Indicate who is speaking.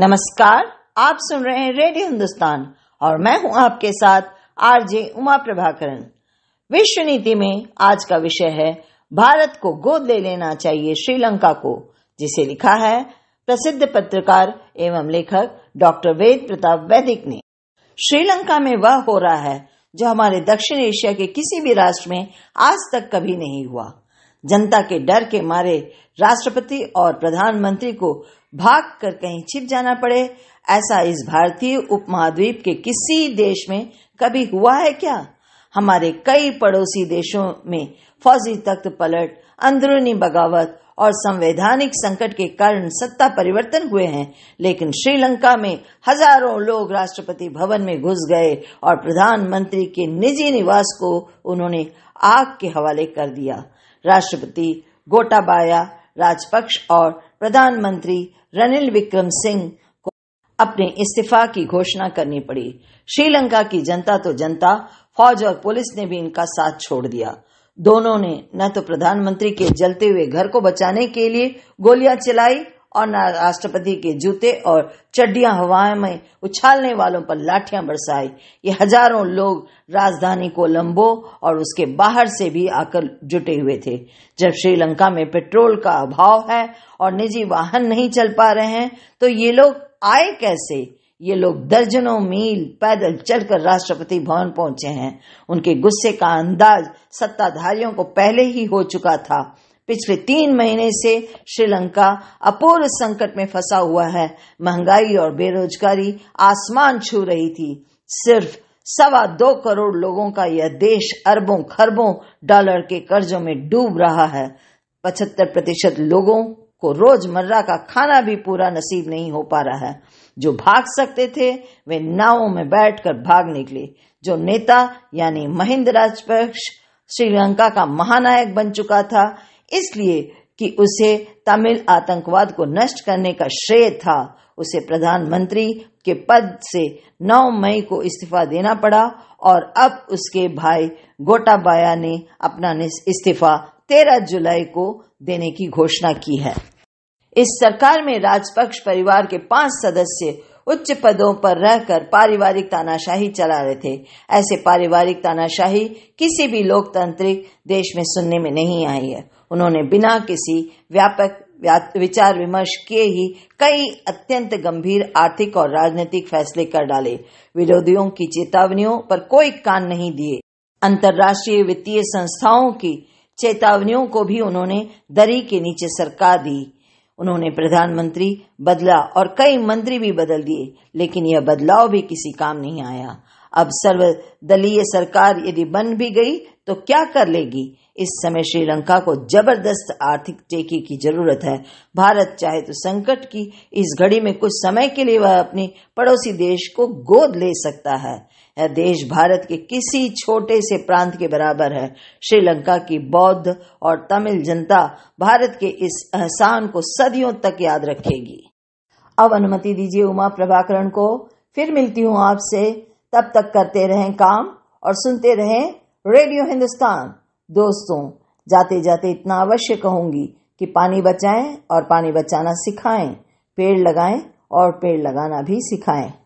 Speaker 1: नमस्कार आप सुन रहे हैं रेडियो हिंदुस्तान और मैं हूं आपके साथ आरजे उमा प्रभाकरण विश्व नीति में आज का विषय है भारत को गोद ले लेना चाहिए श्रीलंका को जिसे लिखा है प्रसिद्ध पत्रकार एवं लेखक डॉक्टर वेद प्रताप वैदिक ने श्रीलंका में वह हो रहा है जो हमारे दक्षिण एशिया के किसी भी राष्ट्र में आज तक कभी नहीं हुआ जनता के डर के मारे राष्ट्रपति और प्रधानमंत्री को भाग कर कहीं छिप जाना पड़े ऐसा इस भारतीय उपमहाद्वीप के किसी देश में कभी हुआ है क्या हमारे कई पड़ोसी देशों में फौजी तख्त पलट अंदरूनी बगावत और संवैधानिक संकट के कारण सत्ता परिवर्तन हुए हैं लेकिन श्रीलंका में हजारों लोग राष्ट्रपति भवन में घुस गए और प्रधानमंत्री के निजी निवास को उन्होंने आग के हवाले कर दिया राष्ट्रपति गोटाबाया राजपक्ष और प्रधानमंत्री रनिल विक्रम सिंह को अपने इस्तीफा की घोषणा करनी पड़ी श्रीलंका की जनता तो जनता फौज और पुलिस ने भी इनका साथ छोड़ दिया दोनों ने न तो प्रधानमंत्री के जलते हुए घर को बचाने के लिए गोलियां चलाई और न राष्ट्रपति के जूते और चड्डियां हवाएं में उछालने वालों पर लाठियां बरसाई ये हजारों लोग राजधानी कोलंबो और उसके बाहर से भी आकर जुटे हुए थे जब श्रीलंका में पेट्रोल का अभाव है और निजी वाहन नहीं चल पा रहे हैं तो ये लोग आए कैसे ये लोग दर्जनों मील पैदल चलकर राष्ट्रपति भवन पहुंचे हैं उनके गुस्से का अंदाज सत्ताधारियों को पहले ही हो चुका था पिछले तीन महीने से श्रीलंका अपूर्व संकट में फंसा हुआ है महंगाई और बेरोजगारी आसमान छू रही थी सिर्फ सवा दो करोड़ लोगों का यह देश अरबों खरबों डॉलर के कर्जों में डूब रहा है पचहत्तर प्रतिशत लोगों को रोजमर्रा का खाना भी पूरा नसीब नहीं हो पा रहा है जो भाग सकते थे वे नावों में बैठकर भाग निकले जो नेता यानी महिंद्र राजपक्ष श्रीलंका का महानायक बन चुका था इसलिए कि उसे तमिल आतंकवाद को नष्ट करने का श्रेय था उसे प्रधानमंत्री के पद से 9 मई को इस्तीफा देना पड़ा और अब उसके भाई गोटाबाया ने अपना इस्तीफा 13 जुलाई को देने की घोषणा की है इस सरकार में राजपक्ष परिवार के पांच सदस्य उच्च पदों पर रहकर पारिवारिक तानाशाही चला रहे थे ऐसे पारिवारिक तानाशाही किसी भी लोकतांत्रिक देश में सुनने में नहीं आई है उन्होंने बिना किसी व्यापक विचार विमर्श किए ही कई अत्यंत गंभीर आर्थिक और राजनीतिक फैसले कर डाले विरोधियों की चेतावनियों पर कोई कान नहीं दिए अंतर्राष्ट्रीय वित्तीय संस्थाओं की चेतावनियों को भी उन्होंने दरी के नीचे सरका दी उन्होंने प्रधानमंत्री बदला और कई मंत्री भी बदल दिए लेकिन यह बदलाव भी किसी काम नहीं आया अब सर्वदलीय सरकार यदि बन भी गई तो क्या कर लेगी इस समय श्रीलंका को जबरदस्त आर्थिक टेकी की जरूरत है भारत चाहे तो संकट की इस घड़ी में कुछ समय के लिए वह अपने पड़ोसी देश को गोद ले सकता है यह देश भारत के किसी छोटे से प्रांत के बराबर है श्रीलंका की बौद्ध और तमिल जनता भारत के इस एहसान को सदियों तक याद रखेगी अब अनुमति दीजिए उमा प्रभाकरण को फिर मिलती हूँ आपसे तब तक करते रहें काम और सुनते रहें रेडियो हिंदुस्तान दोस्तों जाते जाते इतना अवश्य कहूंगी कि पानी बचाएं और पानी बचाना सिखाएं पेड़ लगाएं और पेड़ लगाना भी सिखाएं